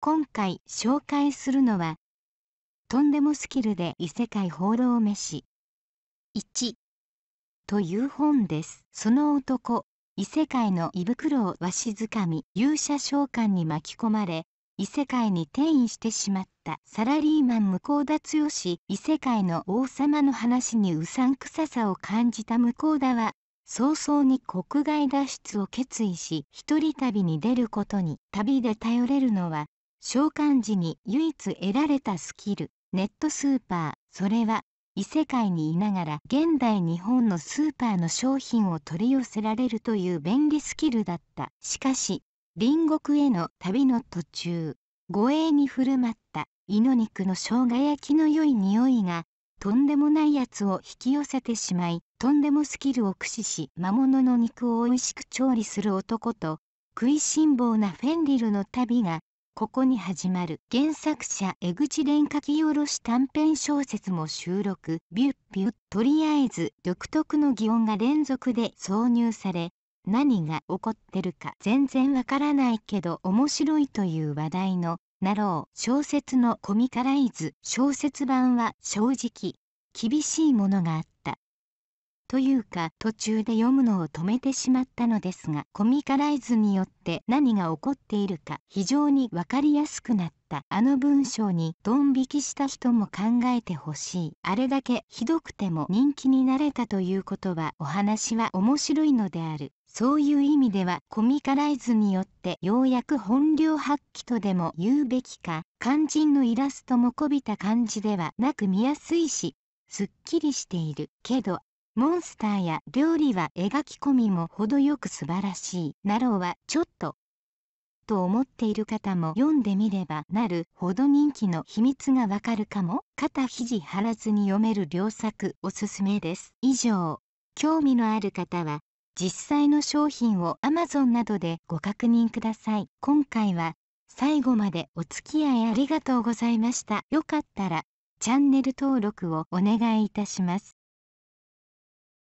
今回紹介するのはとんでもスキルで異世界放浪飯1という本ですその男異世界の胃袋をわしづかみ勇者召喚に巻き込まれ異世界に転移してしまったサラリーマン向田剛異世界の王様の話にうさんくささを感じた向田は早々に国外脱出を決意し一人旅に出ることに旅で頼れるのは召喚時に唯一得られたスキルネットスーパーそれは異世界にいながら現代日本のスーパーの商品を取り寄せられるという便利スキルだったしかし隣国への旅の途中護衛に振る舞った胃の肉の生姜焼きの良い匂いがとんでもないやつを引き寄せてしまいとんでもスキルを駆使し魔物の肉を美味しく調理する男と食いしん坊なフェンリルの旅がここに始まる原作者江口蓮書き下ろし短編小説も収録ビュッビュッとりあえず独特の擬音が連続で挿入され何が起こってるか全然わからないけど面白いという話題のなろう小説のコミカライズ小説版は正直厳しいものがあっというか途中で読むのを止めてしまったのですがコミカライズによって何が起こっているか非常にわかりやすくなったあの文章にドン引きした人も考えてほしいあれだけひどくても人気になれたということはお話は面白いのであるそういう意味ではコミカライズによってようやく本領発揮とでも言うべきか肝心のイラストもこびた感じではなく見やすいしすっきりしているけどモンスターや料理は描き込みも程よく素晴らしいなろうはちょっとと思っている方も読んでみればなるほど人気の秘密がわかるかも肩肘張らずに読める良作おすすめです以上興味のある方は実際の商品を Amazon などでご確認ください今回は最後までお付き合いありがとうございましたよかったらチャンネル登録をお願いいたします